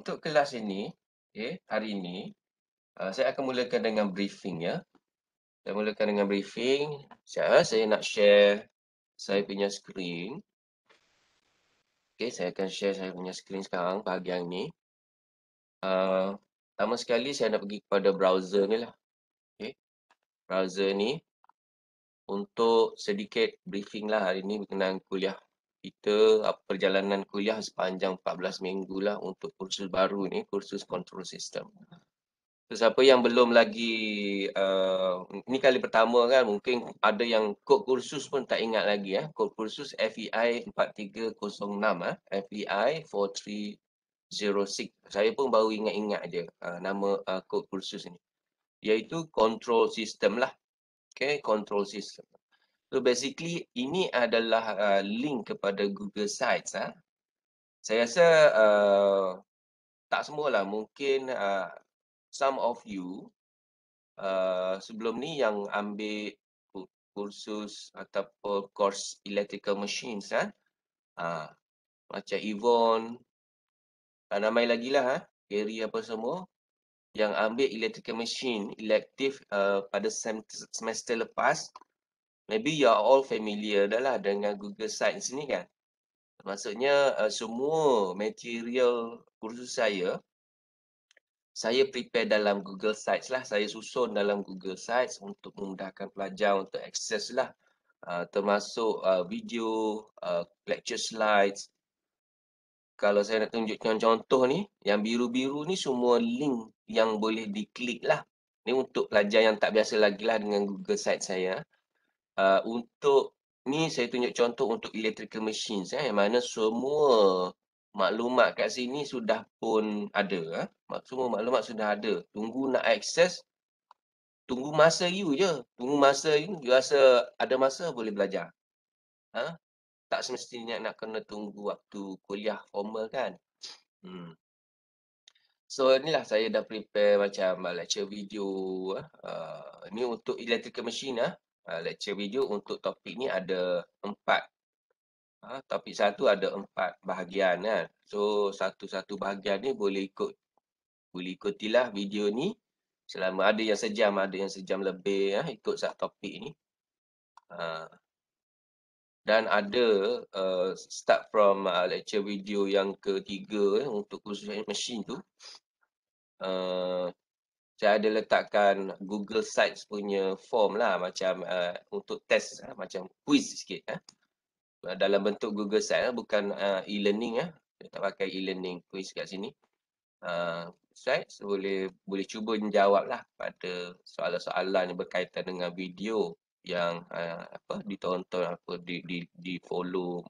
untuk kelas ini, okay, hari ini, uh, saya akan mulakan dengan briefing ya. Saya mulakan dengan briefing. Saya, ah, saya nak share saya punya screen. Okay, saya akan share saya punya screen sekarang bahagian ini. Uh, pertama sekali saya nak pergi kepada browser ni lah. Okay. Browser ni untuk sedikit briefing lah hari ini berkenaan kuliah kita perjalanan kuliah sepanjang 14 minggu lah untuk kursus baru ni, kursus control system. Siapa yang belum lagi, uh, ini kali pertama kan mungkin ada yang kod kursus pun tak ingat lagi. Eh. Kod kursus FEI 4306, eh. FEI 4306. Saya pun baru ingat-ingat je uh, nama uh, kod kursus ni. Iaitu control system lah. Okay, control system. So basically ini adalah uh, link kepada Google Sites. Ha? Saya rasa uh, tak semualah mungkin uh, some of you uh, sebelum ni yang ambil kursus ataupun course electrical machines. Ha? Uh, macam Yvonne, tak ramai lagi lah. Ha? Gary apa semua yang ambil electrical machine elective uh, pada semester lepas maybe you are all familiar dah lah dengan Google Sites ni kan. Maksudnya uh, semua material kursus saya, saya prepare dalam Google Sites lah. Saya susun dalam Google Sites untuk memudahkan pelajar untuk akses lah. Uh, termasuk uh, video, uh, lecture slides. Kalau saya nak tunjukkan contoh ni, yang biru-biru ni semua link yang boleh diklik lah. Ni untuk pelajar yang tak biasa lagi lah dengan Google Sites saya. Uh, untuk ni saya tunjuk contoh untuk electrical machines eh, mana semua maklumat kat sini sudah pun ada. Eh. Semua maklumat sudah ada. Tunggu nak access, tunggu masa you je. Tunggu masa you, you rasa ada masa boleh belajar. Ha? Tak semestinya nak kena tunggu waktu kuliah formal kan. Hmm. So inilah saya dah prepare macam lecture video. Eh. Uh, ni untuk electrical machine. Uh uh, lecture video untuk topik ni ada empat. Uh, topik satu ada empat bahagian kan. So satu-satu bahagian ni boleh ikut boleh ikutilah video ni selama ada yang sejam ada yang sejam lebih uh, ikut sah topik ni. Uh, dan ada uh, start from uh, lecture video yang ketiga eh, untuk khusus mesin tu uh, saya ada letakkan Google Sites punya form lah macam uh, untuk test uh, macam quiz sikit eh. Uh, dalam bentuk Google Sites uh, bukan uh, e-learning eh. Uh, tak pakai e-learning quiz kat sini. Uh, Sites so boleh boleh cuba menjawab lah pada soalan-soalan yang berkaitan dengan video yang uh, apa ditonton apa di di di follow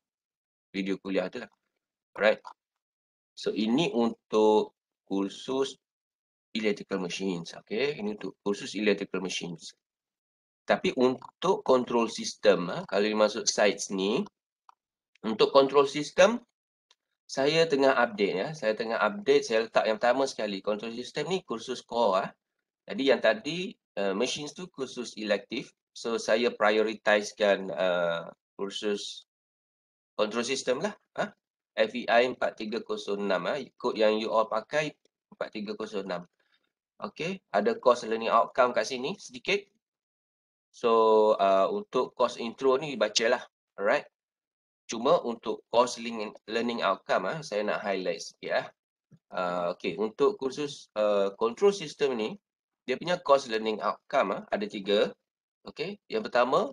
video kuliah tu lah. Alright. So ini untuk kursus electrical machines. okay, ini untuk kursus electrical machines. Tapi untuk control system, ah, kalau masuk sites ni, untuk control system, saya tengah update ya. Saya tengah update, saya letak yang pertama sekali. Control system ni kursus core. Ah. Jadi yang tadi, eh, machines tu kursus elective. So saya prioritiskan eh, kursus control system lah. FEI 4306, kod yang you all pakai 4306. Okay, ada course learning outcome kat sini sedikit. So, uh, untuk course intro ni bacalah. Alright. Cuma untuk course learning outcome, ha, saya nak highlight sikit. Ha. Uh, okay, untuk kursus uh, control system ni, dia punya course learning outcome ha, ada tiga. Okay, yang pertama,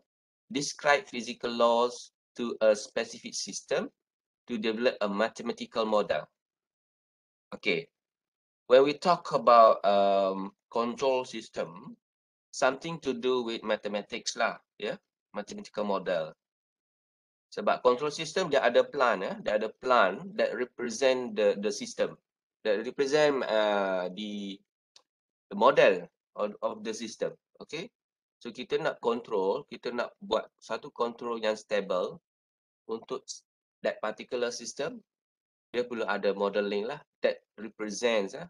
describe physical laws to a specific system to develop a mathematical model. Okay, when we talk about um, control system, something to do with mathematics lah, yeah, mathematical model. Sebab control system dia ada plan, eh? dia ada plan that represent the the system, that represent uh, the the model of, of the system. Okay, so kita nak control, kita nak buat satu control yang stable untuk that particular system dia perlu ada modeling lah that represents ah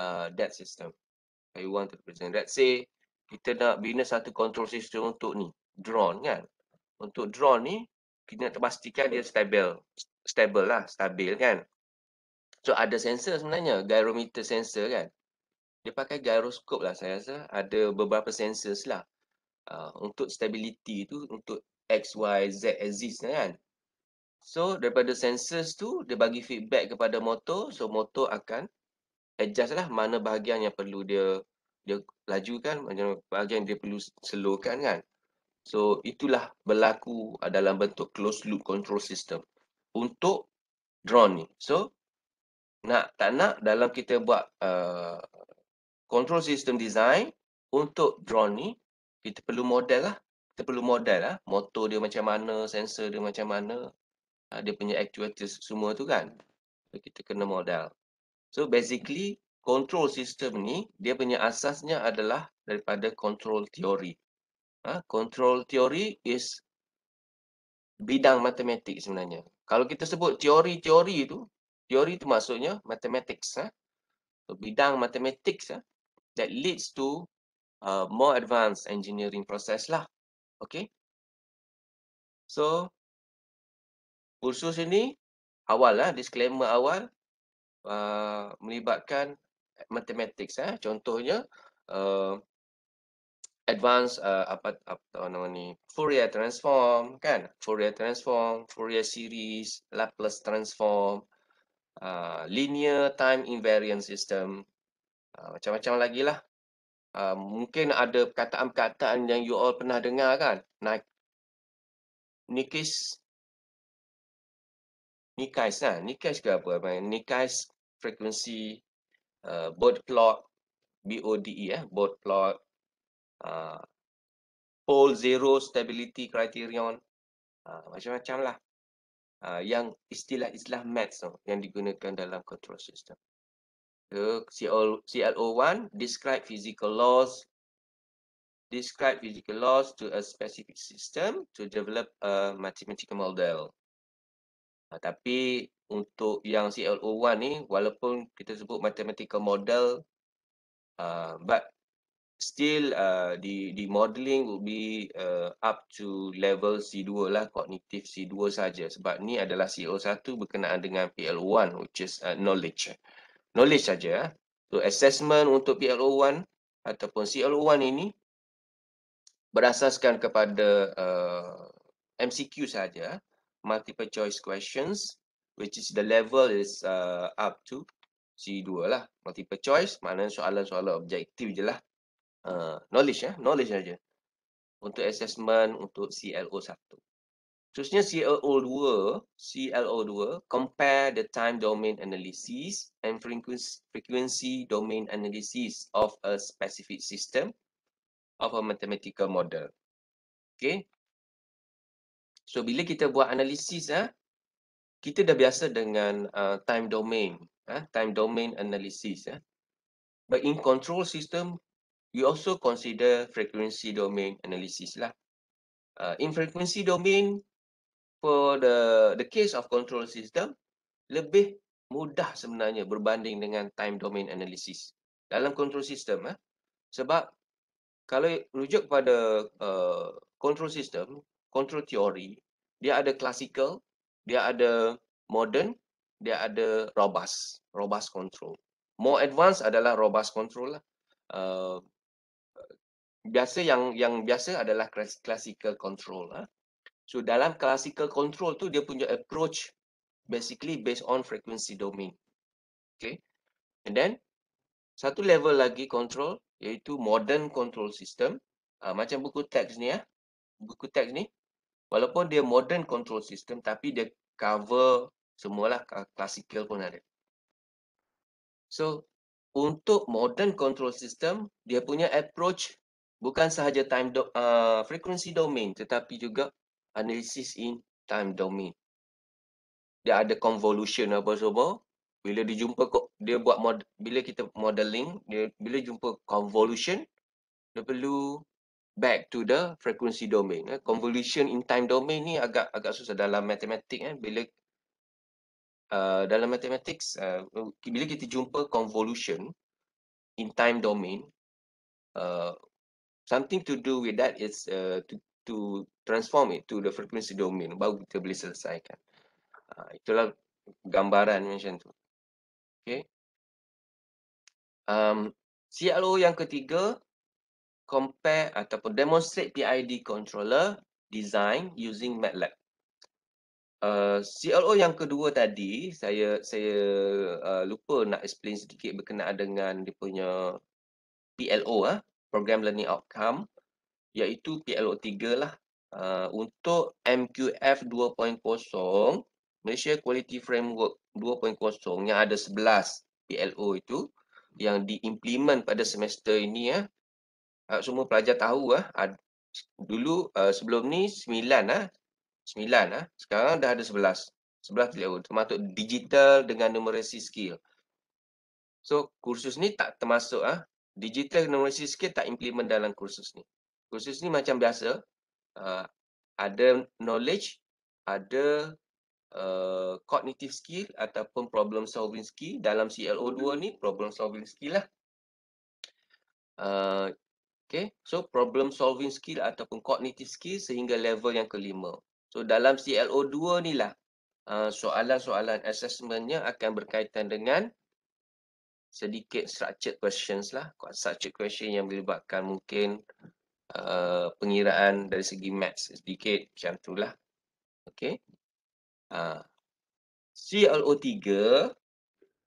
uh, that system that want to represent. Let's say kita nak bina satu control system untuk ni drone kan. Untuk drone ni kita nak pastikan dia stable, stable lah, stabil kan. So ada sensor sebenarnya, gyrometer sensor kan. Dia pakai gyroscope lah saya rasa. Ada beberapa sensors lah. Uh, untuk stability tu, untuk X, Y, Z, axis kan. So daripada sensors tu dia bagi feedback kepada motor so motor akan adjust lah mana bahagian yang perlu dia dia lajukan mana bahagian dia perlu slowkan kan. So itulah berlaku dalam bentuk closed loop control system untuk drone ni. So nak tak nak dalam kita buat uh, control system design untuk drone ni kita perlu model lah. Kita perlu model lah motor dia macam mana, sensor dia macam mana, Ah, dia punya actuators semua tu kan so, kita kena model so basically control system ni dia punya asasnya adalah daripada control theory ha? Ah, control theory is bidang matematik sebenarnya kalau kita sebut teori-teori itu teori itu maksudnya matematik, ha? Ah. so, bidang matematik, ha? that leads to uh, more advanced engineering process lah okay so kursus ini awal lah, disclaimer awal uh, melibatkan matematik ya. Eh. Contohnya uh, advance uh, apa apa nama ni Fourier transform kan? Fourier transform, Fourier series, Laplace transform, uh, linear time invariant system uh, macam-macam lagi lah. Uh, mungkin ada perkataan-perkataan yang you all pernah dengar kan? Nikis Nikais lah. Nikais ke apa? Nikais frequency uh, board plot. Bode, eh. Board plot. Uh, pole zero stability criterion. Uh, macam-macam lah. Uh, yang istilah-istilah math so, yang digunakan dalam control system. So, CLO1 describe physical laws. Describe physical laws to a specific system to develop a mathematical model. Ha, tapi untuk yang CLO1 ni, walaupun kita sebut mathematical model, uh, but still uh, the, the modeling will be uh, up to level C2 lah, kognitif C2 saja. Sebab ni adalah co 1 berkenaan dengan pl 1 which is uh, knowledge. Knowledge saja. So assessment untuk pl 1 ataupun CLO1 ini berasaskan kepada uh, MCQ saja multiple choice questions which is the level is uh, up to C2 lah multiple choice maknanya soalan-soalan objektif je lah uh, knowledge ya eh? knowledge saja untuk assessment untuk CLO 1 seterusnya CLO 2 CLO 2 compare the time domain analysis and frequency domain analysis of a specific system of a mathematical model okay So bila kita buat analisis ah kita dah biasa dengan uh, time domain ah time domain analysis ah but in control system you also consider frequency domain analysis lah uh, in frequency domain for the the case of control system lebih mudah sebenarnya berbanding dengan time domain analysis dalam control system ah sebab kalau rujuk pada uh, ah, control system control theory, dia ada classical, dia ada modern, dia ada robust, robust control. More advanced adalah robust control lah. Uh, biasa yang yang biasa adalah classical control lah. So dalam classical control tu dia punya approach basically based on frequency domain. Okay. And then satu level lagi control iaitu modern control system. Uh, macam buku teks ni ya. Buku teks ni Walaupun dia modern control system tapi dia cover semualah classical pun ada. So untuk modern control system dia punya approach bukan sahaja time do, uh, frequency domain tetapi juga analysis in time domain. Dia ada convolution apa semua. Bila dijumpa kok dia buat mod, bila kita modeling dia bila jumpa convolution dia perlu back to the frequency domain. Eh. Convolution in time domain ni agak agak susah dalam matematik. Eh. Bila uh, dalam matematik, uh, bila kita jumpa convolution in time domain, uh, something to do with that is uh, to, to transform it to the frequency domain. Baru kita boleh selesaikan. Uh, itulah gambaran macam tu. Okay. Um, CLO yang ketiga compare ataupun demonstrate PID controller design using MATLAB. Uh, CLO yang kedua tadi saya saya uh, lupa nak explain sedikit berkenaan dengan dia punya PLO ah uh, program learning outcome iaitu PLO 3 lah uh, untuk MQF 2.0 Malaysia Quality Framework 2.0 yang ada 11 PLO itu yang diimplement pada semester ini ya Eh, semua pelajar tahu ah dulu eh, sebelum ni 9 ah uh, 9 ah sekarang dah ada 11 11 tahu termasuk digital dengan numeracy skill so kursus ni tak termasuk ah digital numeracy skill tak implement dalam kursus ni kursus ni macam biasa ada knowledge ada Uh, cognitive skill ataupun problem solving skill dalam CLO 2 ni problem solving skill lah uh, Okay, so problem solving skill ataupun cognitive skill sehingga level yang kelima. So dalam CLO 2 ni lah uh, soalan-soalan assessmentnya akan berkaitan dengan sedikit structured questions lah. Structured question yang melibatkan mungkin uh, pengiraan dari segi maths sedikit macam tu lah. Okay. Uh, CLO 3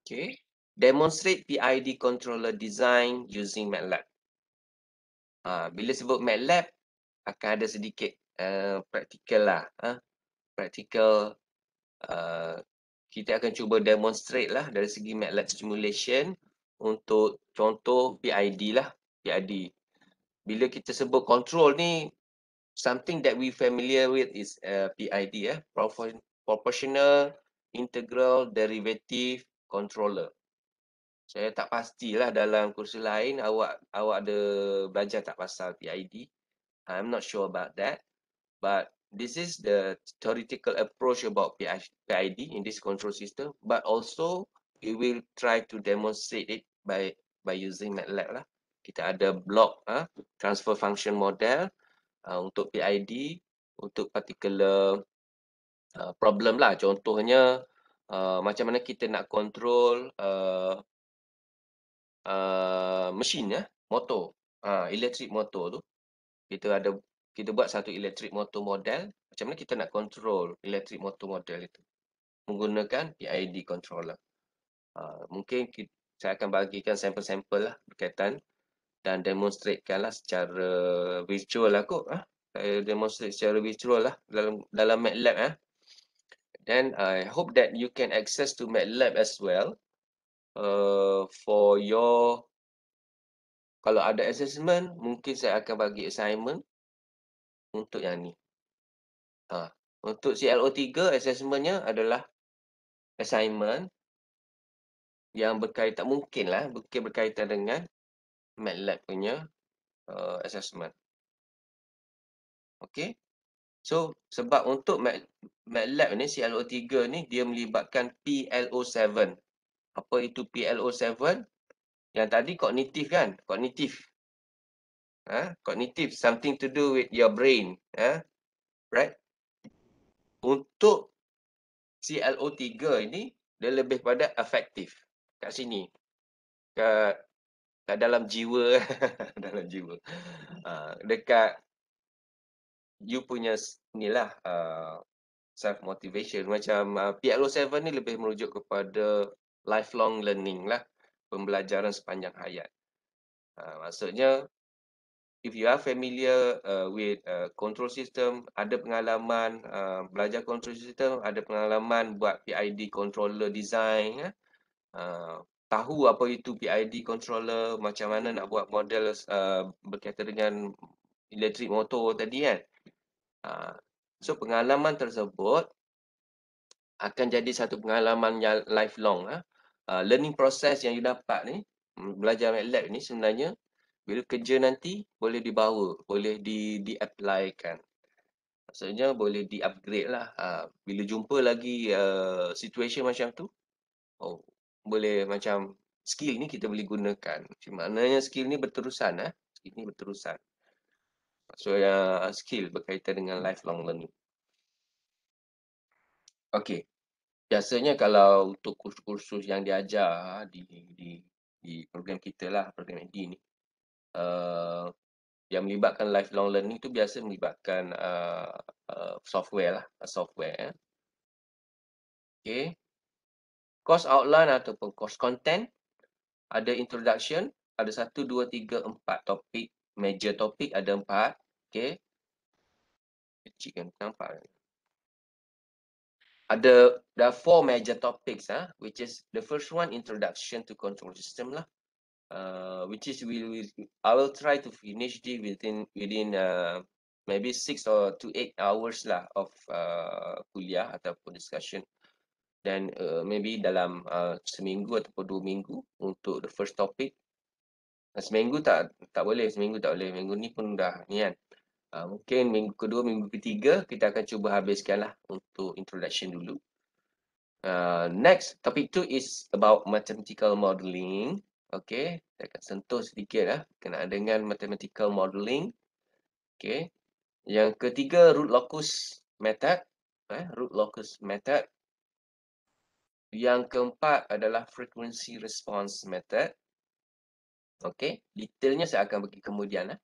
okay, demonstrate PID controller design using MATLAB. Ha, bila sebut MATLAB, akan ada sedikit uh, praktikal lah. Ha? Praktikal, uh, kita akan cuba demonstrate lah dari segi MATLAB simulation untuk contoh PID lah. PID. Bila kita sebut control ni, something that we familiar with is uh, PID ya. Eh? eh proportional Integral Derivative Controller saya tak pastilah dalam kursus lain awak awak ada belajar tak pasal PID. I'm not sure about that. But this is the theoretical approach about PID in this control system. But also we will try to demonstrate it by by using MATLAB lah. Kita ada block ah ha, transfer function model ha, untuk PID untuk particular uh, problem lah. Contohnya uh, macam mana kita nak control uh, uh, mesin ya, eh, motor, uh, electric motor tu. Kita ada kita buat satu electric motor model, macam mana kita nak control electric motor model itu menggunakan PID controller. Uh, mungkin kita, saya akan bagikan sampel-sampel lah berkaitan dan demonstratekanlah secara virtual lah kot. Huh? Ha. Saya demonstrate secara virtual lah dalam dalam MATLAB eh. Then I hope that you can access to MATLAB as well. Uh, for your kalau ada assessment mungkin saya akan bagi assignment untuk yang ni. Ha. Untuk CLO3 assessmentnya adalah assignment yang berkaitan mungkin lah mungkin berkaitan dengan MATLAB punya uh, assessment. Okay. So sebab untuk MATLAB ni CLO3 ni dia melibatkan PLO7 apa itu PLO7 yang tadi kognitif kan kognitif ah ha? kognitif something to do with your brain eh ha? right untuk CLO3 ini dia lebih pada afektif kat sini kat, kat dalam jiwa dalam jiwa ha, dekat you punya inilah uh, self motivation macam uh, PLO7 ni lebih merujuk kepada lifelong learning lah pembelajaran sepanjang hayat uh, maksudnya if you are familiar uh, with uh, control system ada pengalaman uh, belajar control system ada pengalaman buat PID controller design uh, tahu apa itu PID controller macam mana nak buat model uh, berkaitan dengan electric motor tadi kan uh, so pengalaman tersebut akan jadi satu pengalaman yang lifelong eh? Ah, learning process yang you dapat ni mm, belajar MATLAB ni sebenarnya bila kerja nanti boleh dibawa boleh di di apply kan maksudnya boleh di upgrade lah ha, bila jumpa lagi uh, situation macam tu oh boleh macam skill ni kita boleh gunakan Cuma maknanya skill ni berterusan eh skill ni berterusan so uh, skill berkaitan dengan lifelong learning Okay, biasanya kalau untuk kursus-kursus yang diajar di di di program kita lah program ID ni uh, yang melibatkan lifelong learning tu biasa melibatkan uh, uh, software lah software eh. okay course outline ataupun course content ada introduction ada satu dua tiga empat topik major topik ada empat okay kan nampak ada ada four major topics ah huh? which is the first one introduction to control system lah uh, which is we, we I will try to finish this within within uh, maybe six or to eight hours lah of uh, kuliah ataupun discussion then uh, maybe dalam uh, seminggu ataupun dua minggu untuk the first topic seminggu tak tak boleh seminggu tak boleh minggu ni pun dah ni kan Ah, mungkin minggu kedua, minggu ketiga kita akan cuba habiskanlah untuk introduction dulu. Uh, next, topik tu is about mathematical modeling. Okay, saya akan sentuh sedikit lah kena dengan mathematical modeling. Okay, yang ketiga root locus method. Eh, root locus method. Yang keempat adalah frequency response method. Okay, detailnya saya akan bagi kemudian lah.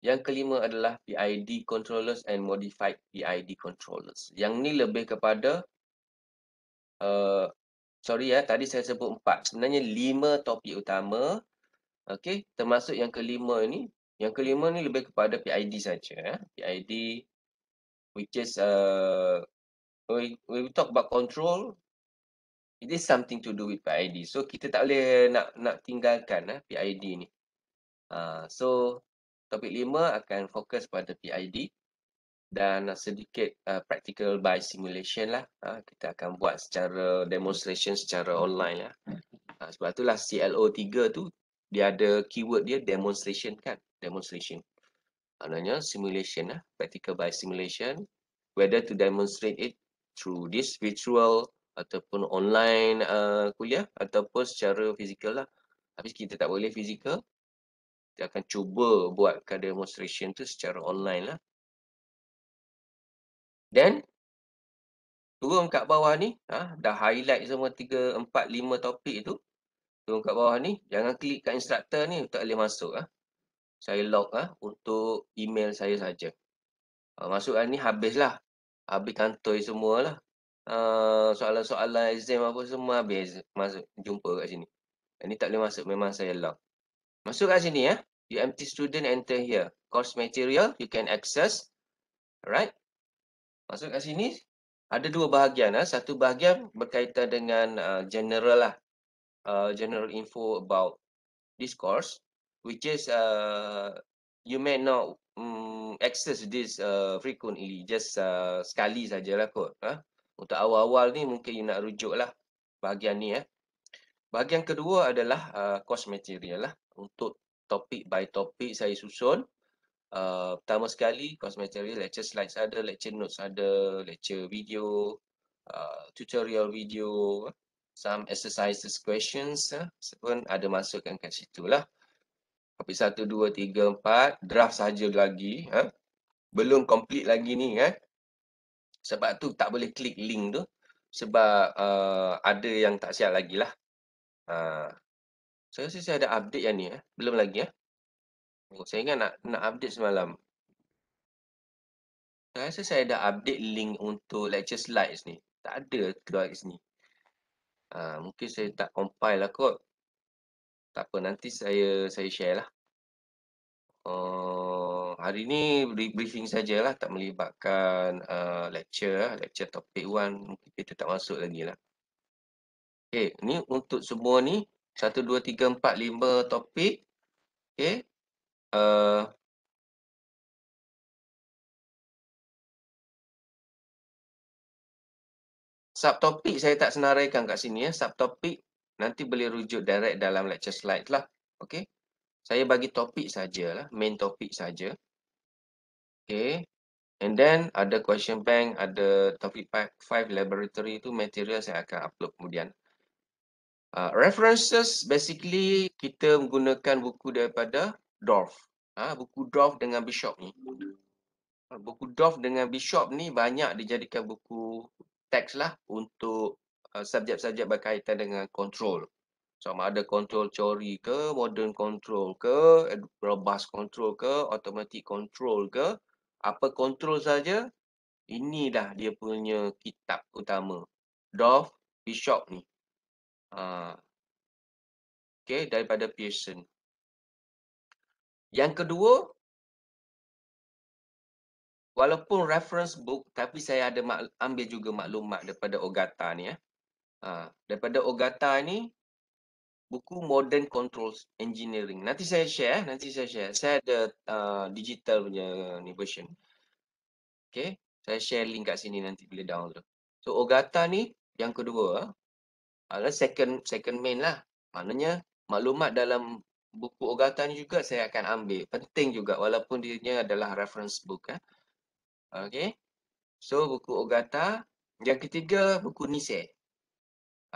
Yang kelima adalah PID controllers and modified PID controllers. Yang ni lebih kepada, uh, sorry ya, tadi saya sebut empat. Sebenarnya lima topik utama. Okay, termasuk yang kelima ni. Yang kelima ni lebih kepada PID saja. Eh. PID, which is, uh, we, we talk about control. It is something to do with PID. So, kita tak boleh nak nak tinggalkan eh, PID ni. Uh, so, topik 5 akan fokus pada PID dan sedikit uh, practical by simulation lah. Uh, kita akan buat secara demonstration secara online lah. Uh, sebab itulah CLO 3 tu dia ada keyword dia demonstration kan. Demonstration. Maknanya simulation lah. Practical by simulation. Whether to demonstrate it through this virtual ataupun online uh, kuliah ataupun secara fizikal lah. Habis kita tak boleh fizikal kita akan cuba buat demonstration tu secara online lah. Dan turun kat bawah ni, ha, dah highlight semua tiga empat lima topik tu. Turun kat bawah ni, jangan klik kat instructor ni, tak boleh masuk. Ha. Saya log ha, untuk email saya saja. Ha, masuk ni habis lah, Habis kantoi semualah. Ha, soalan-soalan uh, exam apa semua habis. Masuk, jumpa kat sini. Ini tak boleh masuk, memang saya log. Masuk kat sini ya. Ha. UMT student enter here. Course material you can access. Alright. Masuk kat sini. Ada dua bahagian. Ha. Satu bahagian berkaitan dengan uh, general lah. Uh, general info about this course. Which is uh, you may not um, access this uh, frequently. Just uh, sekali sajalah kot. Ha. Untuk awal-awal ni mungkin you nak rujuk lah bahagian ni. Eh. Bahagian kedua adalah uh, course material lah. Untuk topik by topik saya susun. Uh, pertama sekali, course material, lecture slides ada, lecture notes ada, lecture video, uh, tutorial video, some exercises, questions uh, pun ada masukkan kat situ lah. Topik satu dua tiga empat draft saja lagi. Huh? Belum complete lagi ni kan. Sebab tu tak boleh klik link tu. Sebab uh, ada yang tak siap lagi lah. Uh, saya rasa saya ada update yang ni eh. Belum lagi eh. Oh, saya ingat nak nak update semalam. Saya rasa saya ada update link untuk lecture slides ni. Tak ada ke lagi sini. Uh, mungkin saya tak compile lah kot. Tak apa nanti saya saya share lah. Uh, hari ni briefing sajalah tak melibatkan uh, lecture ah, Lecture topik 1 mungkin kita tak masuk lagi lah. Okay, ni untuk semua ni satu, dua, tiga, empat, lima topik. Okay. Uh, subtopik saya tak senaraikan kat sini. ya Subtopik nanti boleh rujuk direct dalam lecture slide lah. Okay. Saya bagi topik sajalah. Main topik saja. Okay. And then ada question bank, ada topik 5 laboratory tu material saya akan upload kemudian. Uh, references basically kita menggunakan buku daripada Dorf. Ha, ah, buku Dorf dengan Bishop ni. Ah, buku Dorf dengan Bishop ni banyak dijadikan buku teks lah untuk subjek-subjek uh, berkaitan dengan control. Sama ada control teori ke, modern control ke, robust control ke, automatic control ke, apa control saja, inilah dia punya kitab utama. Dorf Bishop ni. Ah, okay, daripada Pearson. Yang kedua, walaupun reference book, tapi saya ada ambil juga maklumat daripada Ogata ni. Ya. Uh, daripada Ogata ni, buku Modern Control Engineering. Nanti saya share, eh, nanti saya share. Saya ada uh, digital punya ni version. Okay, saya share link kat sini nanti boleh download. So Ogata ni yang kedua, adalah second second main lah. Maknanya maklumat dalam buku ogata juga saya akan ambil. Penting juga walaupun dia adalah reference book. Eh. Okay. So buku ogata. Yang ketiga buku Nise.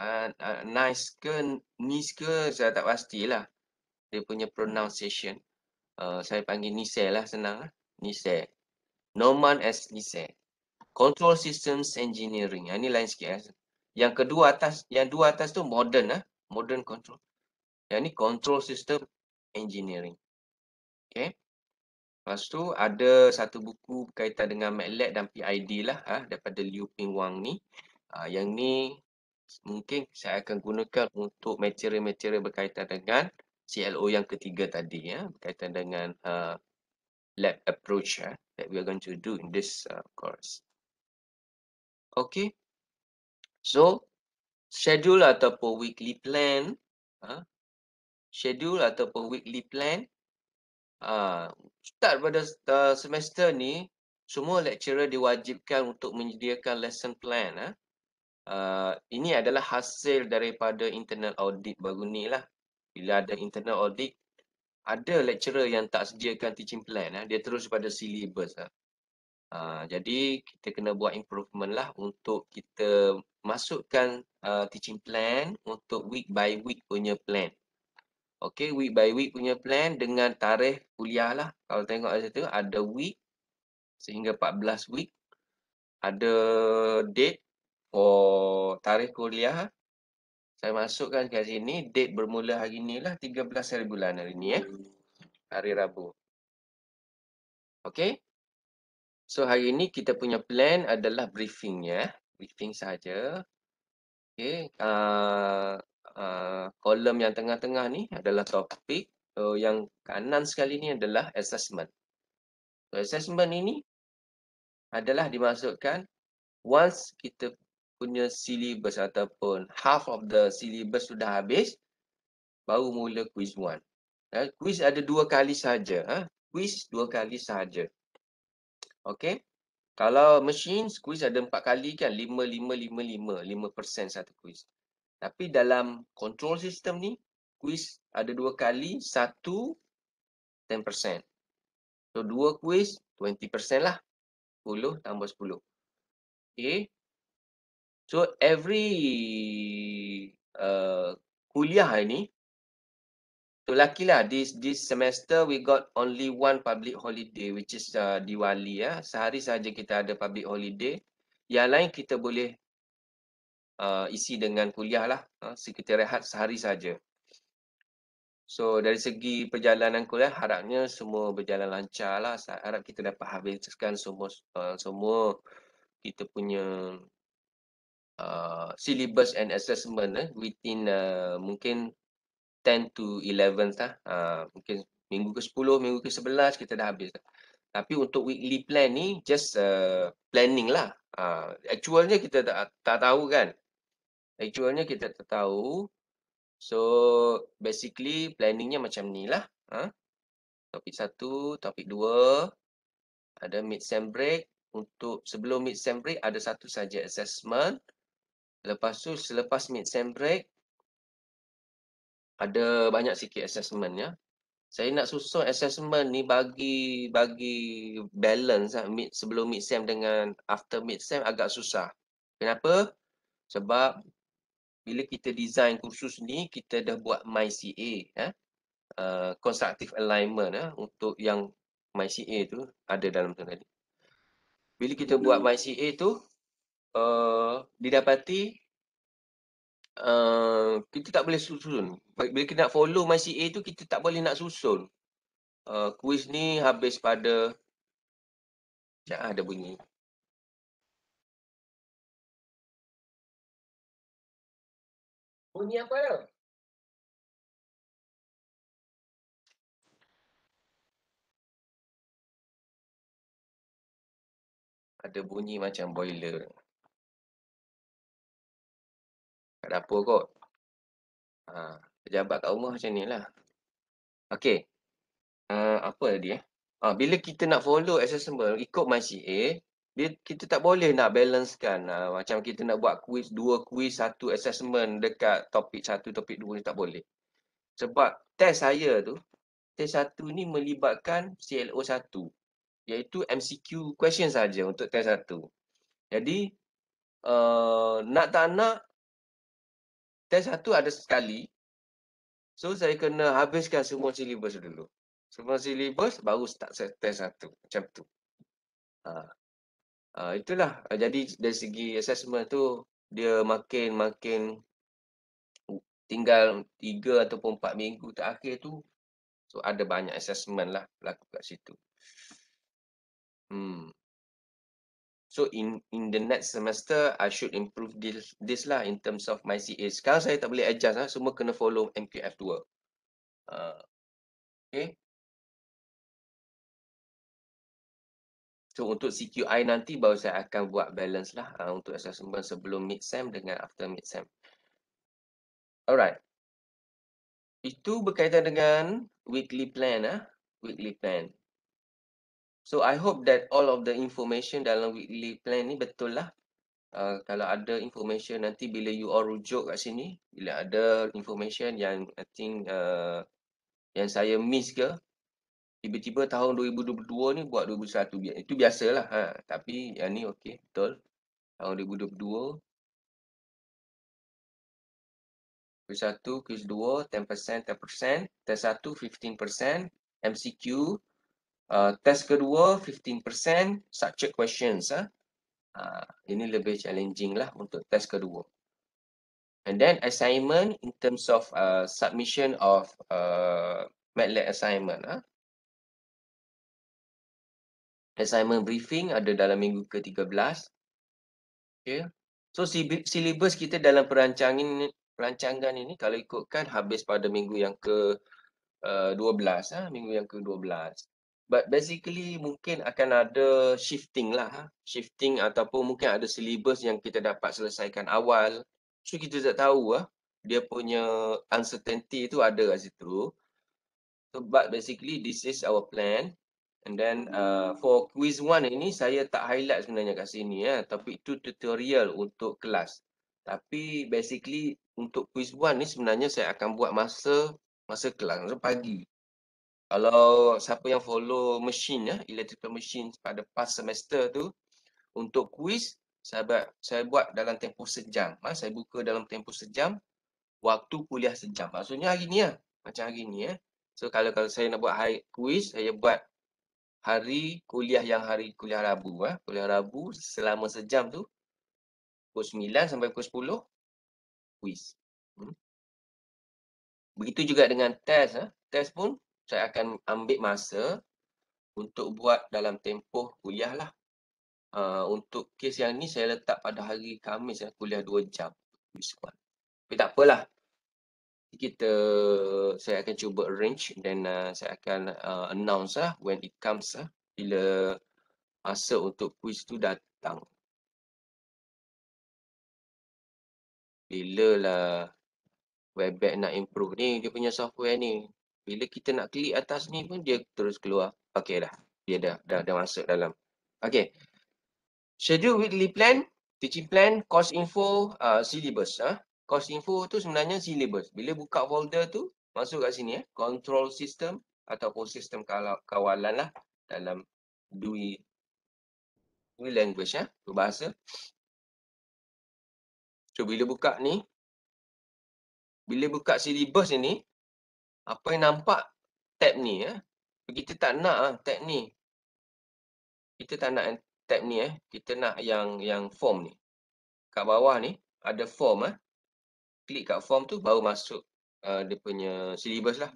Uh, uh, ah, ah, nice ke Nise ke saya tak pastilah. Dia punya pronunciation. Uh, saya panggil Nise eh, lah senang. Lah. Eh. Nise. Eh. Norman S. Nise. Control Systems Engineering. Ini lain sikit. Eh. Yang kedua atas, yang dua atas tu modern lah. Modern control. Yang ni control system engineering. Okay. Lepas tu ada satu buku berkaitan dengan MATLAB dan PID lah ha, daripada Liu Ping Wang ni. Ha, yang ni mungkin saya akan gunakan untuk material-material berkaitan dengan CLO yang ketiga tadi ya. Berkaitan dengan uh, lab approach ya, that we are going to do in this uh, course. Okay. So, schedule ataupun weekly plan. Uh, schedule ataupun weekly plan. Uh, start pada uh, semester ni, semua lecturer diwajibkan untuk menyediakan lesson plan. Uh. Uh, ini adalah hasil daripada internal audit baru ni lah. Bila ada internal audit, ada lecturer yang tak sediakan teaching plan. Uh. Dia terus pada syllabus. Uh. Ha, jadi kita kena buat improvement lah untuk kita masukkan uh, teaching plan untuk week by week punya plan. Okay, week by week punya plan dengan tarikh kuliah lah. Kalau tengok macam tu, ada week sehingga 14 week. Ada date for tarikh kuliah. Saya masukkan kat sini, date bermula hari ni lah, 13 hari bulan hari ni eh. Hari Rabu. Okay. So hari ini kita punya plan adalah briefing ya. Briefing saja. Okey, uh, ah, uh, ah, kolom yang tengah-tengah ni adalah topik. So yang kanan sekali ni adalah assessment. So assessment ini adalah dimasukkan once kita punya syllabus ataupun half of the syllabus sudah habis baru mula quiz one. Dan eh, quiz ada dua kali saja, ha? Quiz dua kali saja. Okay. Kalau mesin kuis ada empat kali kan. Lima, lima, lima, lima. Lima persen satu kuis. Tapi dalam control system ni, kuis ada dua kali. Satu, ten persen. So, dua kuis twenty persen lah. Puluh tambah sepuluh. Okay. So, every uh, kuliah ni, tu lucky lah this this semester we got only one public holiday which is uh, Diwali ya. Sehari saja kita ada public holiday. Yang lain kita boleh uh, isi dengan kuliah lah. Ha, kita rehat sehari saja. So dari segi perjalanan kuliah harapnya semua berjalan lancar lah. Saya harap kita dapat habiskan semua uh, semua kita punya uh, syllabus and assessment eh, within uh, mungkin 10 to 11 lah. Ha, mungkin minggu ke 10, minggu ke 11 kita dah habis. Tapi untuk weekly plan ni, just uh, planning lah. Ha, actualnya kita tak, tak tahu kan. Actualnya kita tak tahu. So, basically planningnya macam ni lah. Ha? Topik 1, topik 2. Ada mid-sem break. Untuk sebelum mid-sem break, ada satu saja assessment. Lepas tu, selepas mid-sem break, ada banyak sikit assessment ya. Saya nak susun assessment ni bagi bagi balance lah, mid, sebelum mid sem dengan after mid sem agak susah. Kenapa? Sebab bila kita design kursus ni kita dah buat MyCA ya. Eh? Uh, constructive alignment eh, untuk yang MyCA tu ada dalam tu tadi. Bila kita buat hmm. MyCA tu uh, didapati uh, kita tak boleh susun. Bila kita nak follow masih A tu kita tak boleh nak susun. Uh, kuis ni habis pada Ya ada bunyi. Bunyi apa tu? Ada bunyi macam boiler kat dapur kot. Ha, pejabat kat rumah macam ni lah. Okay. Uh, apa tadi eh? Ha, bila kita nak follow accessible, ikut MyCA, dia, kita tak boleh nak balancekan uh, macam kita nak buat quiz, dua quiz, satu assessment dekat topik satu, topik dua ni tak boleh. Sebab test saya tu, test satu ni melibatkan CLO satu iaitu MCQ question saja untuk test satu. Jadi uh, nak tak nak test satu ada sekali. So saya kena habiskan semua syllabus dulu. Semua syllabus baru start test satu. Macam tu. Ha. Ha, itulah. Jadi dari segi assessment tu dia makin-makin tinggal 3 ataupun empat minggu terakhir tu. So ada banyak assessment lah berlaku kat situ. Hmm. So in in the next semester I should improve this this lah in terms of my CA. Sekarang saya tak boleh adjust lah. Semua kena follow MQF 2. Uh, okay. So untuk CQI nanti baru saya akan buat balance lah uh, untuk assessment sebelum mid sem dengan after mid sem. Alright. Itu berkaitan dengan weekly plan lah. Weekly plan. So I hope that all of the information dalam weekly plan ni betul lah. Uh, kalau ada information nanti bila you all rujuk kat sini, bila ada information yang I think uh, yang saya miss ke, tiba-tiba tahun 2022 ni buat 2021, itu biasalah. Ha. Tapi yang ni okey, betul. Tahun 2022, Quiz 1, quiz 2, 10%, 10%, test 1, 15%, MCQ, Uh, test kedua 15% subject questions ah. Uh, ini lebih challenging lah untuk test kedua. And then assignment in terms of uh, submission of uh, MATLAB assignment. Huh? Ah. Assignment briefing ada dalam minggu ke-13. Okay. So syllabus kita dalam perancangan, perancangan ini kalau ikutkan habis pada minggu yang ke-12. Uh, huh? Ah, minggu yang ke-12. But basically mungkin akan ada shifting lah. Shifting ataupun mungkin ada syllabus yang kita dapat selesaikan awal. So kita tak tahu lah. Dia punya uncertainty tu ada kat situ. So, but basically this is our plan. And then uh, for quiz one ini saya tak highlight sebenarnya kat sini. Ya. Tapi itu tutorial untuk kelas. Tapi basically untuk quiz one ni sebenarnya saya akan buat masa masa kelas. Masa pagi kalau siapa yang follow machine ya electrical machine pada past semester tu untuk kuis saya saya buat dalam tempoh sejam ha, saya buka dalam tempoh sejam waktu kuliah sejam maksudnya hari ni ya macam hari ni ya so kalau kalau saya nak buat hari kuis saya buat hari kuliah yang hari kuliah Rabu ha. kuliah Rabu selama sejam tu pukul 9 sampai pukul 10 kuis hmm. begitu juga dengan test ha. test pun saya akan ambil masa untuk buat dalam tempoh kuliah lah. Uh, untuk kes yang ni saya letak pada hari Kamis ya, kuliah 2 jam. Tapi tak apalah. Kita, saya akan cuba arrange dan uh, saya akan uh, announce lah when it comes lah. Bila masa untuk quiz tu datang. Bila lah webback nak improve ni dia punya software ni bila kita nak klik atas ni pun dia terus keluar. Okey dah. Dia dah dah dah masuk dalam. Okey. Schedule weekly plan, teaching plan, course info, uh, syllabus. Huh? Ha? Course info tu sebenarnya syllabus. Bila buka folder tu, masuk kat sini. Eh? Control system ataupun sistem kawalan lah dalam Dui, Dui language. Eh? Berbahasa. So bila buka ni, bila buka syllabus ni, apa yang nampak tab ni eh. Kita tak nak ah tab ni. Kita tak nak tab ni eh. Kita nak yang yang form ni. Kat bawah ni ada form eh. Klik kat form tu baru masuk uh, dia punya syllabus lah.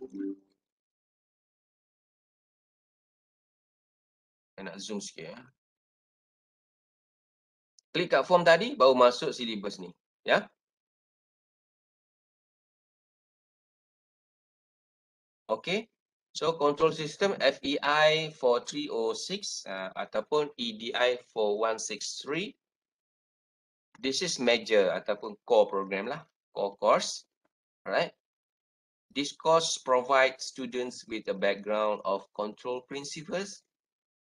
Saya nak zoom sikit eh. Klik kat form tadi baru masuk syllabus ni. Ya. Yeah? Okay. So control system FEI 4306 uh, ataupun EDI 4163. This is major ataupun core program lah. Core course. Alright. This course provides students with a background of control principles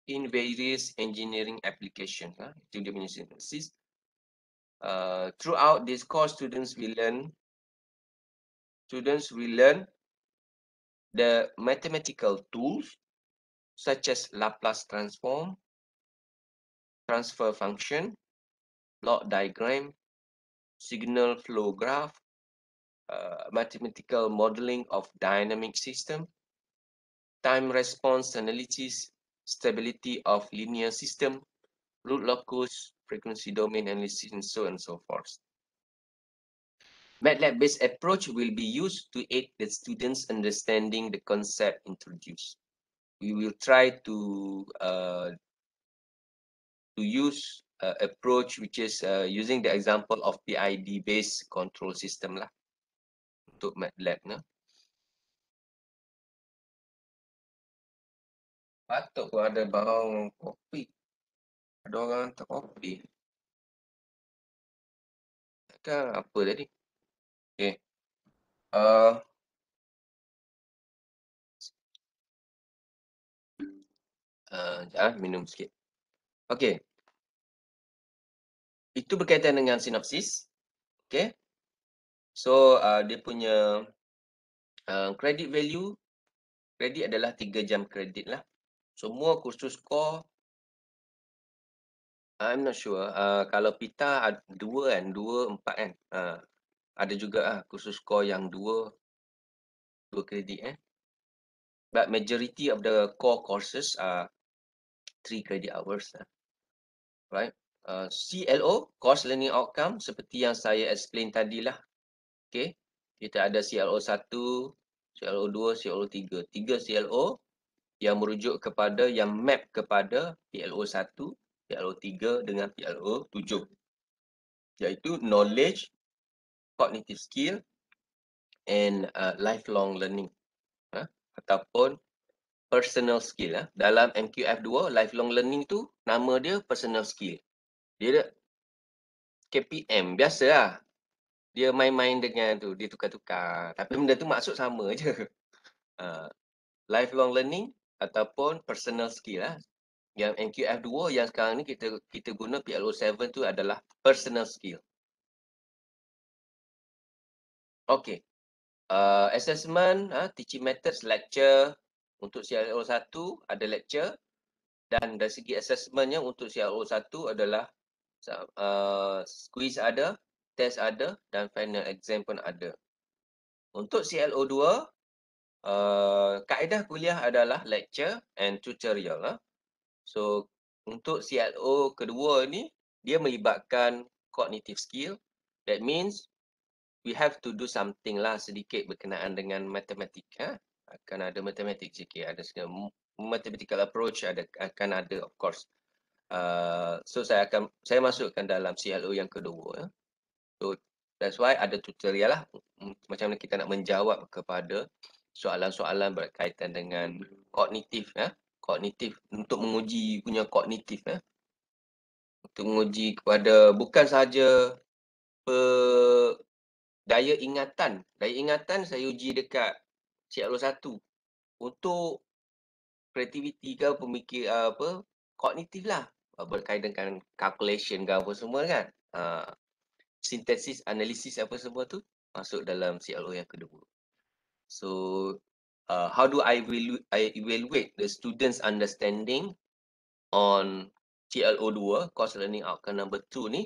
in various engineering applications. Itu dia punya synthesis. Uh, throughout this course, students will learn students will learn the mathematical tools such as Laplace transform, transfer function, block diagram, signal flow graph, uh, mathematical modeling of dynamic system, time response analysis, stability of linear system, root locus, frequency domain analysis, and so on and so forth. MATLAB-based approach will be used to aid the students understanding the concept introduced. We will try to uh, to use uh, approach which is uh, using the example of PID-based control system lah untuk MATLAB. Nah. Patut ku ada barang kopi. Ada orang hantar kopi. Kan apa tadi? Okay. Uh, Uh, ah, minum sikit. Okey. Itu berkaitan dengan sinopsis. Okey. So, uh, dia punya uh, credit value. Credit adalah 3 jam credit lah. Semua kursus core. I'm not sure. Uh, kalau pita 2 kan. 2, 4 kan. Uh, ada juga ah kursus skor yang dua dua kredit eh. But majority of the core courses are three credit hours lah. Right? Uh, CLO, Course Learning Outcome, seperti yang saya explain tadilah. Okay. Kita ada CLO 1, CLO 2, CLO 3. tiga CLO yang merujuk kepada, yang map kepada PLO 1, PLO 3 dengan PLO 7. Iaitu Knowledge, cognitive skill and uh, lifelong learning huh? ataupun personal skill huh? dalam MQF2 lifelong learning tu nama dia personal skill dia ada KPM biasalah dia main-main dengan tu dia tukar-tukar tapi benda tu maksud sama je uh, lifelong learning ataupun personal skill lah. yang MQF2 yang sekarang ni kita kita guna PLO7 tu adalah personal skill Okey, Uh, assessment, uh, teaching methods, lecture untuk CRO 1 ada lecture dan dari segi assessmentnya untuk CRO 1 adalah uh, quiz ada, test ada dan final exam pun ada. Untuk CLO 2, uh, kaedah kuliah adalah lecture and tutorial. Uh. So, untuk CLO kedua ni, dia melibatkan cognitive skill. That means, we have to do something lah sedikit berkenaan dengan matematika. Ha? Akan ada matematik sikit, ada sikit matematikal approach ada akan ada of course. Uh, so saya akan saya masukkan dalam CLO yang kedua. Ya. So that's why ada tutorial lah macam mana kita nak menjawab kepada soalan-soalan berkaitan dengan kognitif ya. Kognitif untuk menguji punya kognitif ya. Untuk menguji kepada bukan sahaja per, daya ingatan. Daya ingatan saya uji dekat Cik Alu Satu. Untuk kreativiti ke pemikir ah, apa, kognitif lah. Ah, berkait dengan calculation ke apa semua kan. Uh, ah, sintesis, analisis apa semua tu masuk dalam Cik yang kedua. So, uh, how do I evaluate, I evaluate the student's understanding on CLO 2, course learning outcome number 2 ni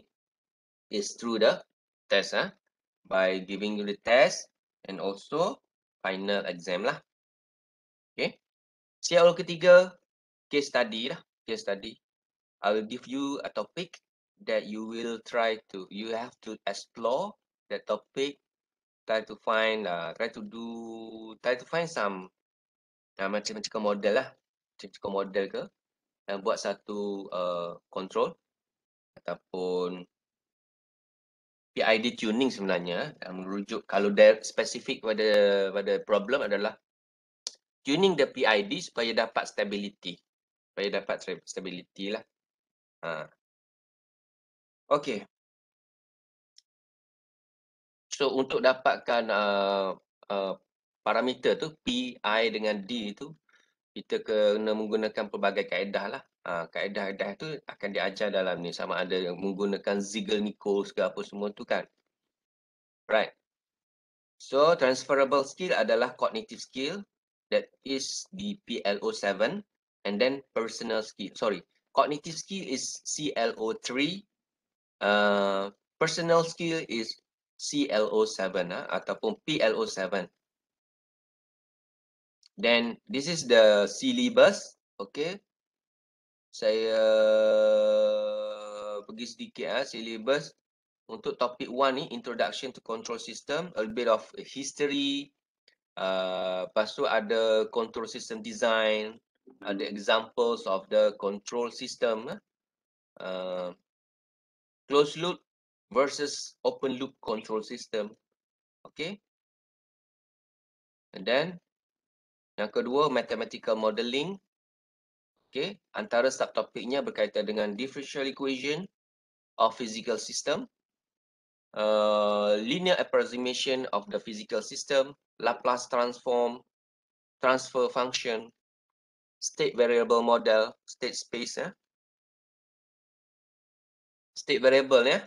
is through the test ah by giving you the test and also final exam lah. Okay. Siap CLO ketiga, case study lah. Case study. I will give you a topic that you will try to, you have to explore the topic. Try to find, uh, try to do, try to find some uh, macam-macam uh, model lah. Macam-macam model ke. Dan buat satu uh, control ataupun PID tuning sebenarnya yang merujuk kalau dia spesifik pada pada problem adalah tuning the PID supaya dapat stability supaya dapat stability lah. Ha. Okay. So untuk dapatkan uh, uh, parameter tu PI dengan D tu kita kena menggunakan pelbagai kaedah lah. Ah, kaedah-kaedah tu akan diajar dalam ni sama ada yang menggunakan Ziegler Nichols ke apa semua tu kan. Right. So transferable skill adalah cognitive skill that is the PLO7 and then personal skill. Sorry. Cognitive skill is CLO3. Uh, ah, personal skill is CLO7 ah, ataupun PLO7. Then this is the syllabus. Okay saya eh, pergi sedikit ah ha, syllabus untuk topik 1 ni introduction to control system a bit of history uh, lepas tu ada control system design ada examples of the control system uh, closed loop versus open loop control system okay and then yang kedua mathematical modeling Okay, antara subtopiknya berkaitan dengan differential equation of physical system, uh, linear approximation of the physical system, Laplace transform, transfer function, state variable model, state space, eh? state variable, ya. Eh?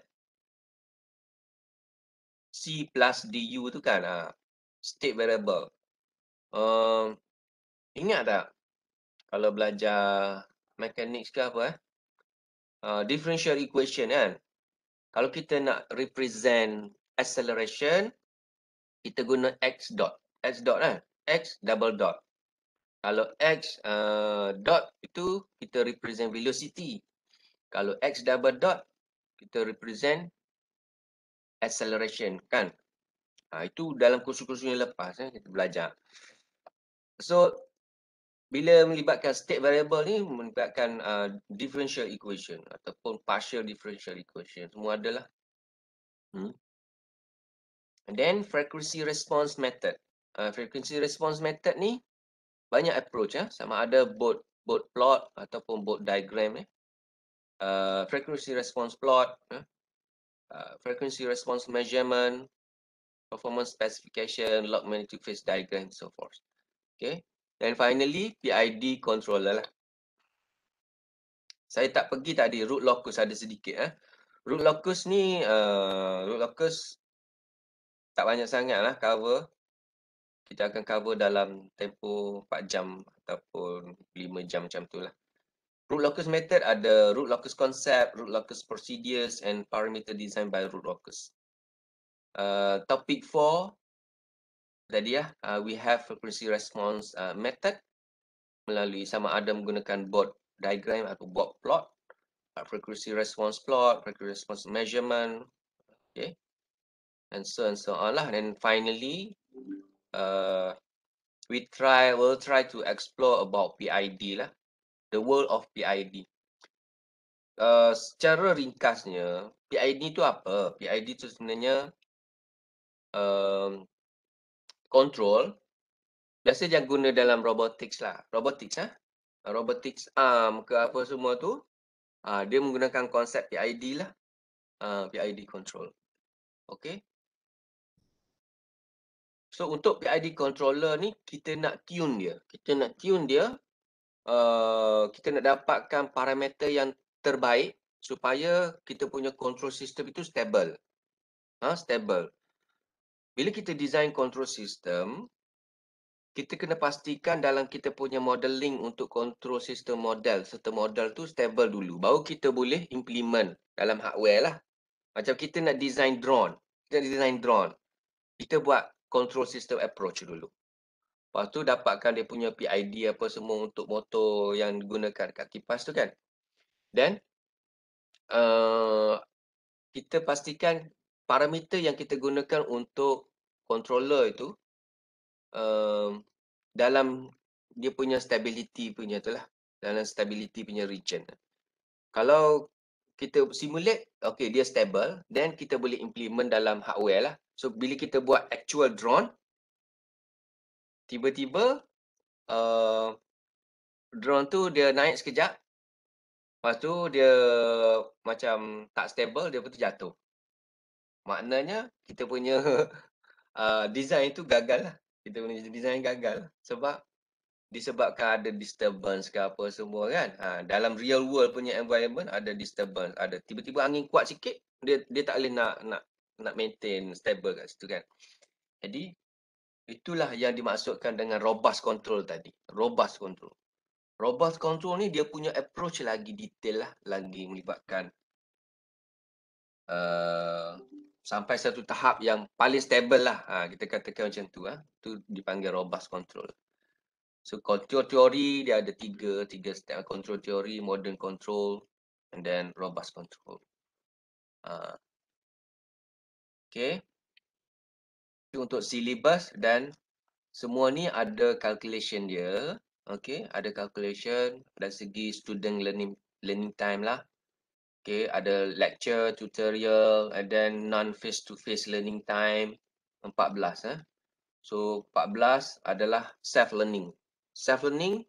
C plus DU tu kan, ah, state variable. Uh, ingat tak? kalau belajar mekanik ke apa eh uh, differential equation kan kalau kita nak represent acceleration kita guna x dot x dot kan x double dot kalau x uh, dot itu kita represent velocity kalau x double dot kita represent acceleration kan ha, itu dalam kursus-kursus yang lepas eh, kita belajar so bila melibatkan state variable ni melibatkan uh, differential equation ataupun partial differential equation semua adalah hmm. and then frequency response method uh, frequency response method ni banyak approach ya eh? sama ada both both plot ataupun both diagram eh uh, frequency response plot eh? uh, frequency response measurement performance specification log magnitude phase diagram so forth okay dan finally, PID controller lah. Saya tak pergi tadi, root locus ada sedikit. Eh. Root locus ni, uh, root locus tak banyak sangat lah cover. Kita akan cover dalam tempoh 4 jam ataupun 5 jam macam tu lah. Root locus method ada root locus concept, root locus procedures and parameter design by root locus. Uh, topic tadi ya, uh, we have frequency response uh, method melalui sama ada menggunakan board diagram atau board plot, uh, frequency response plot, frequency response measurement, okay, and so and so on lah. And finally, uh, we try, we'll try to explore about PID lah, the world of PID. Uh, secara ringkasnya, PID itu apa? PID itu sebenarnya um, control biasa yang guna dalam robotics lah robotics ah ha? robotics arm ke apa semua tu ha, dia menggunakan konsep PID lah ha, PID control okey so untuk PID controller ni kita nak tune dia kita nak tune dia uh, kita nak dapatkan parameter yang terbaik supaya kita punya control system itu stable ha stable bila kita design control system, kita kena pastikan dalam kita punya modeling untuk control system model serta model tu stable dulu. Baru kita boleh implement dalam hardware lah. Macam kita nak design drone. Kita nak design drone. Kita buat control system approach dulu. Lepas tu dapatkan dia punya PID apa semua untuk motor yang digunakan kat kipas tu kan. Then, uh, kita pastikan parameter yang kita gunakan untuk controller itu uh, dalam dia punya stability punya tu lah dalam stability punya region kalau kita simulate okey dia stable then kita boleh implement dalam hardware lah so bila kita buat actual drone tiba-tiba uh, drone tu dia naik sekejap lepas tu dia macam tak stable dia betul jatuh maknanya kita punya uh, design itu gagal lah. Kita punya design gagal sebab disebabkan ada disturbance ke apa semua kan. Ha, dalam real world punya environment ada disturbance. Ada tiba-tiba angin kuat sikit, dia dia tak boleh nak nak nak maintain stable kat situ kan. Jadi itulah yang dimaksudkan dengan robust control tadi. Robust control. Robust control ni dia punya approach lagi detail lah, lagi melibatkan uh, sampai satu tahap yang paling stable lah. Ha, kita katakan macam tu. Ha. Tu dipanggil robust control. So control teori dia ada tiga, tiga step. Control teori, modern control and then robust control. Ha. Okay. Itu untuk syllabus dan semua ni ada calculation dia. Okay, ada calculation dari segi student learning learning time lah. Okay, ada lecture, tutorial and then non-face to face learning time 14. Eh. So 14 adalah self-learning. Self-learning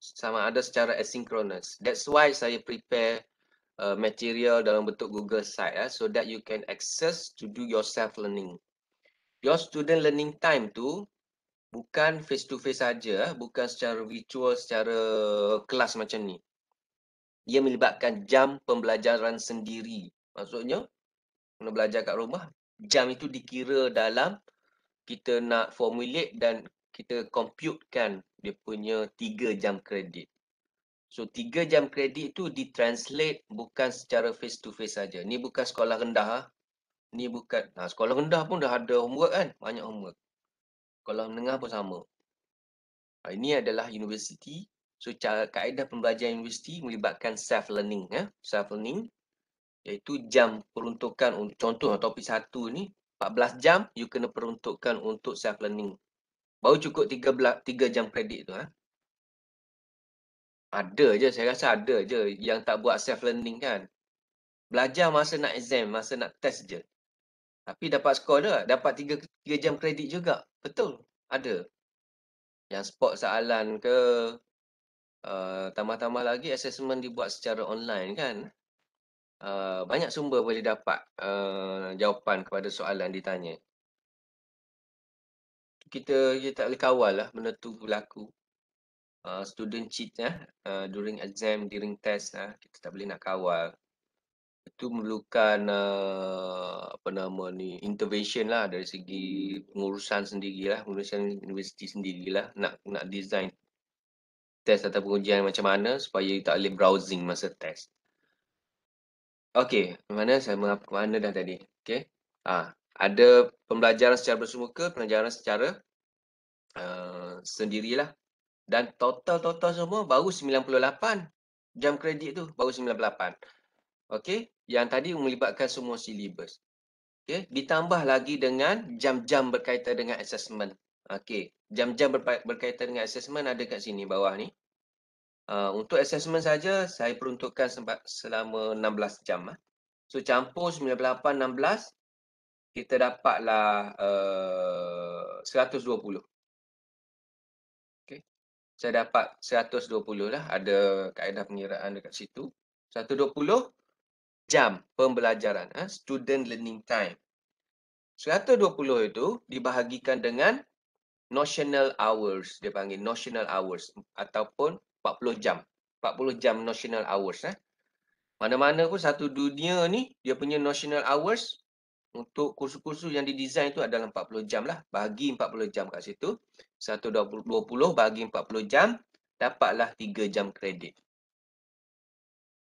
sama ada secara asynchronous. That's why saya prepare uh, material dalam bentuk Google site eh, so that you can access to do your self-learning. Your student learning time tu bukan face to face saja, eh, bukan secara virtual, secara kelas macam ni ia melibatkan jam pembelajaran sendiri. Maksudnya, kena belajar kat rumah, jam itu dikira dalam kita nak formulate dan kita computekan dia punya tiga jam kredit. So tiga jam kredit itu ditranslate bukan secara face to face saja. Ni bukan sekolah rendah ah. Ni bukan nah sekolah rendah pun dah ada homework kan, banyak homework. Sekolah menengah pun sama. ini adalah universiti So, kaedah pembelajaran universiti melibatkan self-learning. Ya. Self-learning iaitu jam peruntukan untuk contoh lah, topik satu ni 14 jam you kena peruntukkan untuk self-learning. Baru cukup 3, 3 jam kredit tu. Ha. Ada je, saya rasa ada je yang tak buat self-learning kan. Belajar masa nak exam, masa nak test je. Tapi dapat skor dah, dapat 3, 3 jam kredit juga. Betul, ada. Yang spot soalan ke, Eh, tambah-tambah lagi assessment dibuat secara online kan uh, banyak sumber boleh dapat uh, jawapan kepada soalan ditanya kita kita tak boleh kawal lah benda tu berlaku uh, student cheat ya uh, during exam during test lah kita tak boleh nak kawal itu memerlukan uh, apa nama ni intervention lah dari segi pengurusan sendirilah pengurusan universiti sendirilah nak nak design test atau pengujian macam mana supaya you tak boleh browsing masa test. Okey, mana saya mengapa mana dah tadi? Okey. Ah, ada pembelajaran secara bersemuka, pembelajaran secara uh, sendirilah. Dan total-total semua baru 98 jam kredit tu, baru 98. Okey, yang tadi melibatkan semua silibus. Okey, ditambah lagi dengan jam-jam berkaitan dengan assessment Okey, jam-jam berkaitan dengan assessment ada kat sini bawah ni. Uh, untuk assessment saja saya peruntukkan sempat selama 16 jam. Lah. So campur 98 16 kita dapatlah eh, uh, 120. Okey. Saya dapat 120 lah. Ada kaedah pengiraan dekat situ. 120 jam pembelajaran, ha? student learning time. 120 itu dibahagikan dengan national hours dia panggil national hours ataupun 40 jam 40 jam national hours eh mana-mana pun satu dunia ni dia punya national hours untuk kursus-kursus yang didesain tu adalah 40 jam lah bagi 40 jam kat situ 120 bagi 40 jam dapatlah 3 jam kredit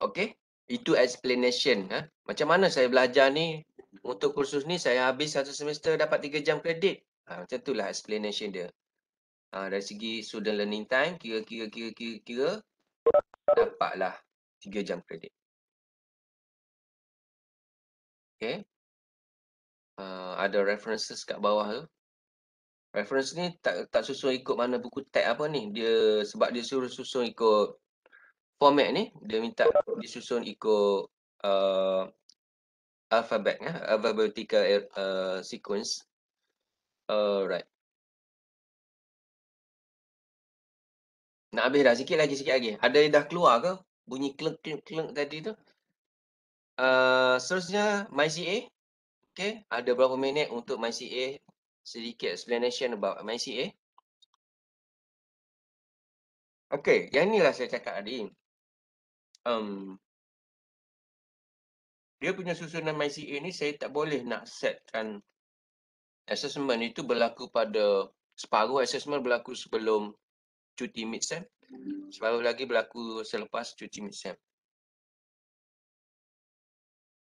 okey itu explanation eh? macam mana saya belajar ni untuk kursus ni saya habis satu semester dapat 3 jam kredit Ha, macam itulah explanation dia. Ha, dari segi student learning time, kira-kira-kira-kira dapatlah 3 jam kredit. Okay. Uh, ada references kat bawah tu. Reference ni tak tak susun ikut mana buku teks apa ni. Dia sebab dia suruh susun ikut format ni, dia minta disusun ikut uh, alphabet ya, alphabetical eh, uh, sequence. Alright. Nak habis dah sikit lagi sikit lagi. Ada yang dah keluar ke? Bunyi kleng kleng kleng tadi tu. Uh, seterusnya MyCA. Okay. Ada berapa minit untuk MyCA? Sedikit explanation about MyCA. Okay. Yang inilah saya cakap tadi. Um, dia punya susunan MyCA ni saya tak boleh nak setkan assessment itu berlaku pada separuh assessment berlaku sebelum cuti mid sem, separuh lagi berlaku selepas cuti mid sem.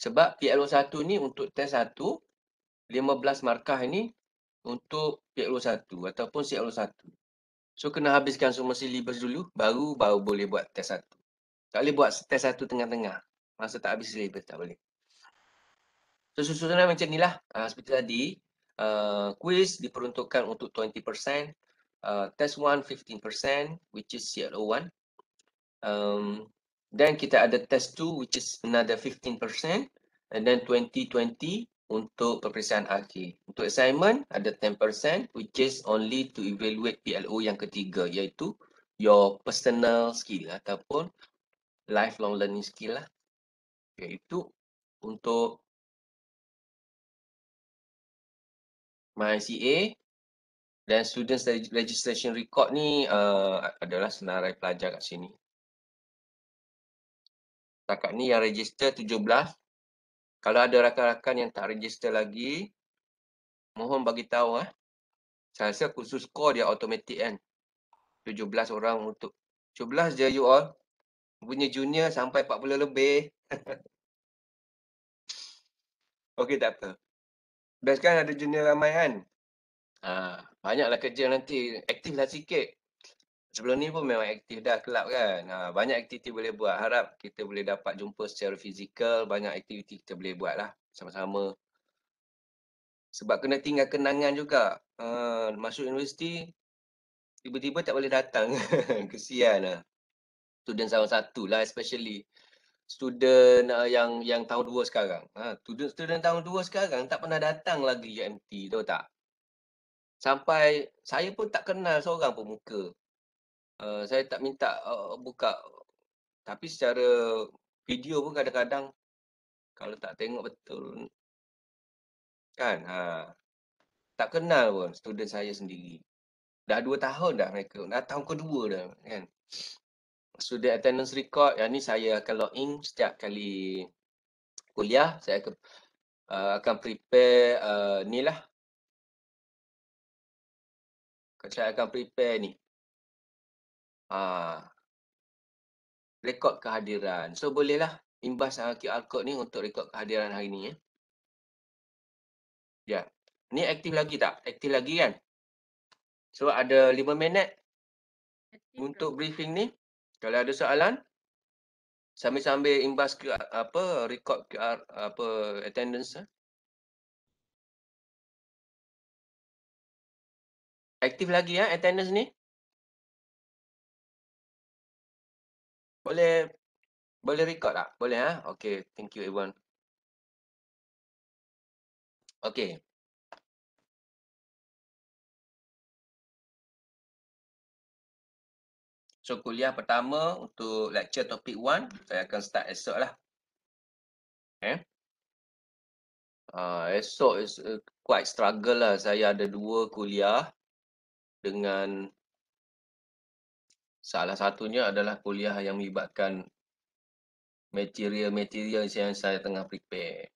sebab PLO 1 ni untuk test 1 15 markah ini untuk PLO 1 ataupun CLO 1 so kena habiskan semua silibus dulu baru baru boleh buat test 1 tak boleh buat test 1 tengah-tengah masa tak habis silibus tak boleh so susunan macam ni lah ah, seperti tadi uh, quiz diperuntukkan untuk 20%. Uh, test 1 15% which is CLO 1 um, then kita ada test 2 which is another 15% and then 20-20 untuk peperiksaan akhir untuk assignment ada 10% which is only to evaluate PLO yang ketiga iaitu your personal skill ataupun lifelong learning skill lah iaitu untuk MyCA dan student registration record ni uh, adalah senarai pelajar kat sini. Setakat ni yang register 17. Kalau ada rakan-rakan yang tak register lagi, mohon bagi tahu eh. Saya rasa khusus score dia automatik kan. 17 orang untuk 17 je you all. Punya junior sampai 40 lebih. Okey tak apa best kan ada jenis ramai kan. Ah, banyaklah kerja nanti. aktiflah lah sikit. Sebelum ni pun memang aktif dah kelab kan. Ah, banyak aktiviti boleh buat. Harap kita boleh dapat jumpa secara fizikal. Banyak aktiviti kita boleh buat lah. Sama-sama. Sebab kena tinggal kenangan juga. Uh, masuk universiti, tiba-tiba tak boleh datang. Kesian lah. Student sama satu lah especially student uh, yang yang tahun dua sekarang. Ha, student, student tahun dua sekarang tak pernah datang lagi UMT, e tahu tak? Sampai saya pun tak kenal seorang pun muka. Uh, saya tak minta uh, buka. Tapi secara video pun kadang-kadang kalau tak tengok betul. Kan? Ha. Tak kenal pun student saya sendiri. Dah dua tahun dah mereka. Dah tahun kedua dah. Kan? So attendance record yang ni saya akan log in setiap kali kuliah saya akan, uh, akan prepare uh, ni lah. Saya akan prepare ni. Uh, rekod kehadiran. So bolehlah imbas uh, QR code ni untuk rekod kehadiran hari ni. Ya. Eh. Ya. Yeah. Ni aktif lagi tak? Aktif lagi kan? So ada 5 minit untuk briefing ni. Kalau ada soalan, sambil-sambil imbas ke apa record QR apa attendance. Ha? Aktif lagi ya ha, attendance ni. Boleh boleh record tak? Boleh Ha? Okay, thank you everyone. Okay. So kuliah pertama untuk lecture topik 1 saya akan start esok lah. Okay. Uh, eh? ah, esok is uh, quite struggle lah. Saya ada dua kuliah dengan salah satunya adalah kuliah yang melibatkan material-material yang saya tengah prepare.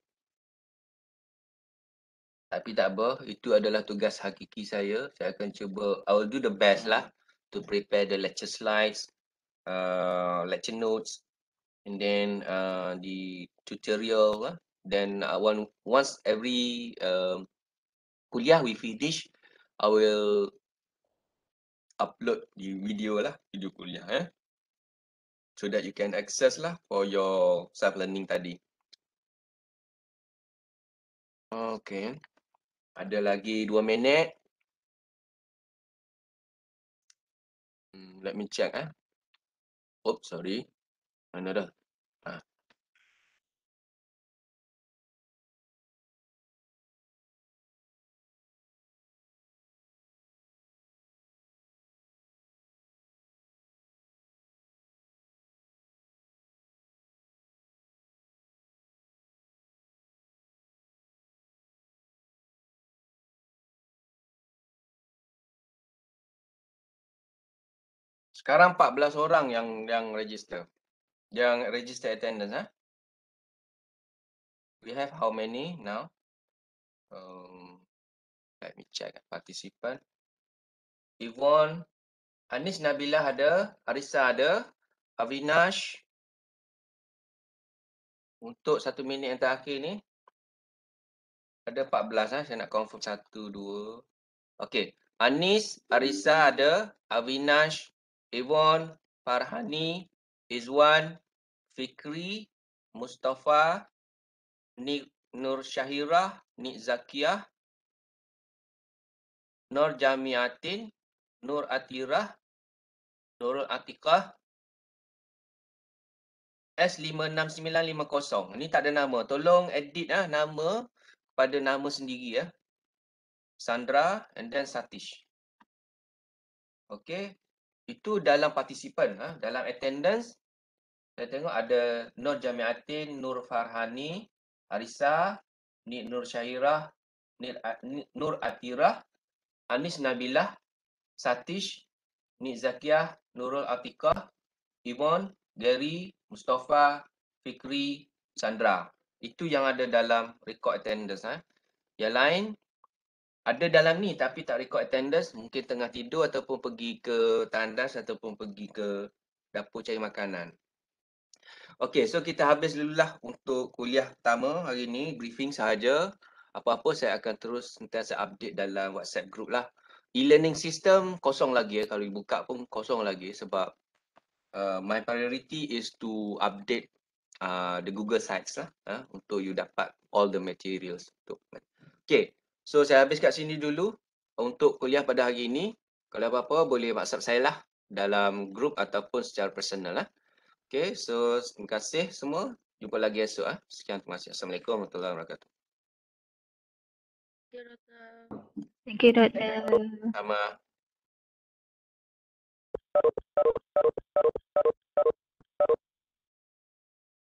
Tapi tak apa, itu adalah tugas hakiki saya. Saya akan cuba, I will do the best lah to prepare the lecture slides, uh, lecture notes, and then uh, the tutorial. Uh, then uh, one once every uh, kuliah we finish, I will upload the video lah video kuliah eh so that you can access lah for your self learning tadi okay ada lagi 2 minit let me check eh. Oops, sorry. Mana dah? Sekarang 14 orang yang yang register. Yang register attendance. Eh? We have how many now? Um, let me check. Ah, participant. Iwan, Anis Nabila ada. Arisa ada. Avinash. Untuk satu minit yang terakhir ni. Ada 14 lah. Saya nak confirm satu, dua. Okay. Anis, Arisa ada. Avinash, Devon, Farhani, Izwan, Fikri, Mustafa, Nik Nur Syahirah, Nik Zakiah, Nur Jamiatin, Nur Atirah, Nurul Atikah, S56950. Ini tak ada nama. Tolong edit ah nama pada nama sendiri ya. Sandra and then Satish. Okay, itu dalam partisipan, ha, dalam attendance saya tengok ada Nur Jamiatin, Nur Farhani, Arisa, Nur Syairah, Nur Atirah, Anis Nabilah, Satish, Nik Zakiah, Nurul Atikah, Ibon, Gary, Mustafa, Fikri, Sandra. Itu yang ada dalam record attendance. Ha. Yang lain, ada dalam ni tapi tak record attendance mungkin tengah tidur ataupun pergi ke tandas ataupun pergi ke dapur cari makanan Okay, so kita habis dululah untuk kuliah pertama hari ni, briefing sahaja. Apa-apa saya akan terus sentiasa update dalam WhatsApp group lah. E-learning system kosong lagi ya, kalau dibuka pun kosong lagi sebab uh, my priority is to update uh, the Google Sites lah uh, untuk you dapat all the materials. Okay, So saya habis kat sini dulu untuk kuliah pada hari ini. Kalau apa-apa boleh WhatsApp saya lah dalam grup ataupun secara personal lah. Okay, so terima kasih semua. Jumpa lagi esok lah. Sekian terima kasih. Assalamualaikum warahmatullahi wabarakatuh. Thank you, Dr. Thank you, Dr. Sama.